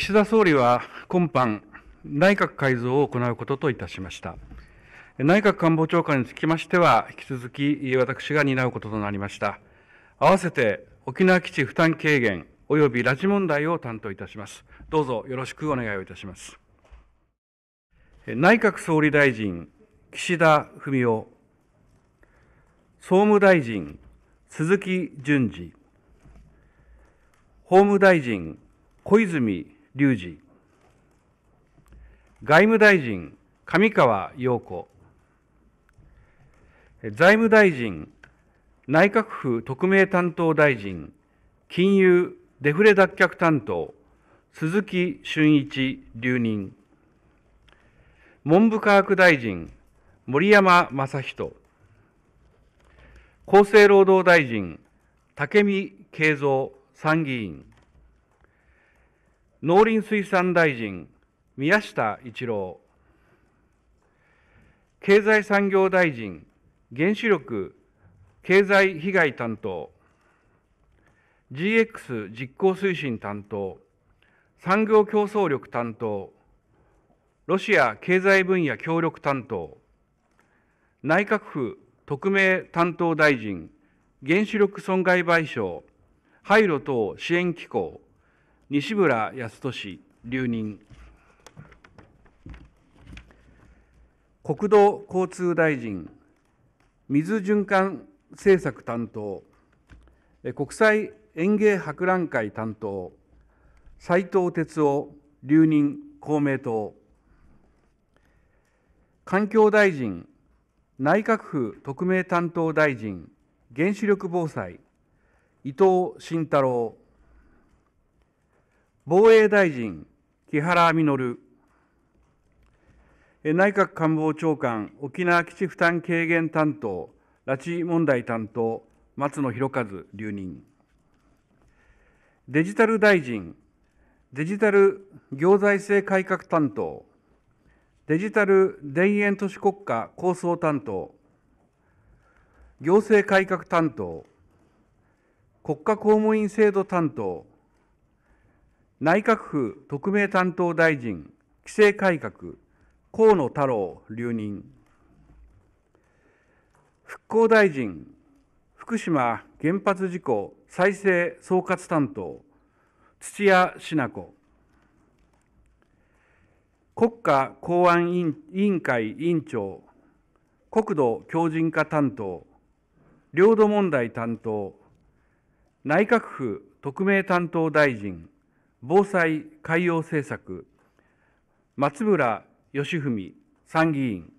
岸田総理は今般、内閣改造を行うことといたしました。内閣官房長官につきましては、引き続き私が担うこととなりました。合わせて沖縄基地負担軽減及び拉致問題を担当いたします。どうぞよろしくお願いをいたします。内閣総理大臣、岸田文雄、総務大臣、鈴木淳二。法務大臣、小泉隆二外務大臣上川陽子財務大臣内閣府特命担当大臣金融デフレ脱却担当鈴木俊一留任文部科学大臣森山正人厚生労働大臣武見敬三参議院農林水産大臣、宮下一郎。経済産業大臣、原子力経済被害担当。GX 実行推進担当。産業競争力担当。ロシア経済分野協力担当。内閣府特命担当大臣、原子力損害賠償、廃炉等支援機構。西村康稔留任国土交通大臣水循環政策担当国際園芸博覧会担当斉藤哲夫留任公明党環境大臣内閣府特命担当大臣原子力防災伊藤慎太郎防衛大臣、木原稔、内閣官房長官、沖縄基地負担軽減担当、拉致問題担当、松野博一留任。デジタル大臣、デジタル行財政改革担当、デジタル田園都市国家構想担当、行政改革担当、国家公務員制度担当、内閣府特命担当大臣、規制改革、河野太郎留任。復興大臣、福島原発事故再生総括担当、土屋品子。国家公安委員会委員長、国土強靭化担当、領土問題担当、内閣府特命担当大臣、防災海洋政策、松村義文参議院、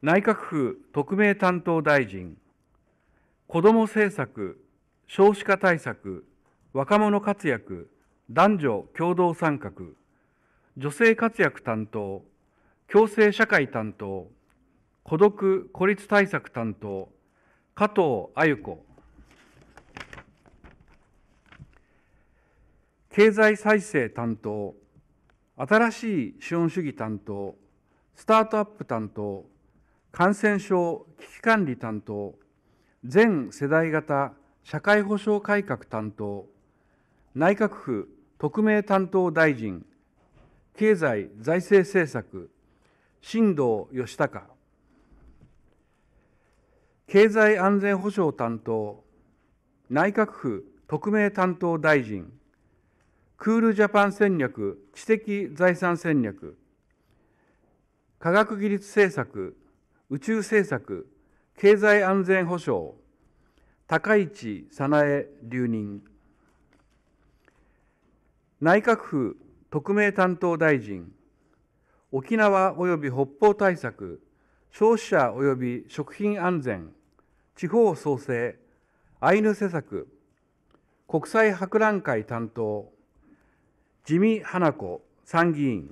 内閣府特命担当大臣、子ども政策、少子化対策、若者活躍、男女共同参画、女性活躍担当、共生社会担当、孤独・孤立対策担当、加藤鮎子経済再生担当、新しい資本主義担当、スタートアップ担当、感染症危機管理担当、全世代型社会保障改革担当、内閣府特命担当大臣、経済財政政策、新藤義孝、経済安全保障担当、内閣府特命担当大臣、クールジャパン戦略、知的財産戦略、科学技術政策、宇宙政策、経済安全保障、高市早苗留任、内閣府特命担当大臣、沖縄及び北方対策、消費者及び食品安全、地方創生、アイヌ施策、国際博覧会担当、自見花子参議院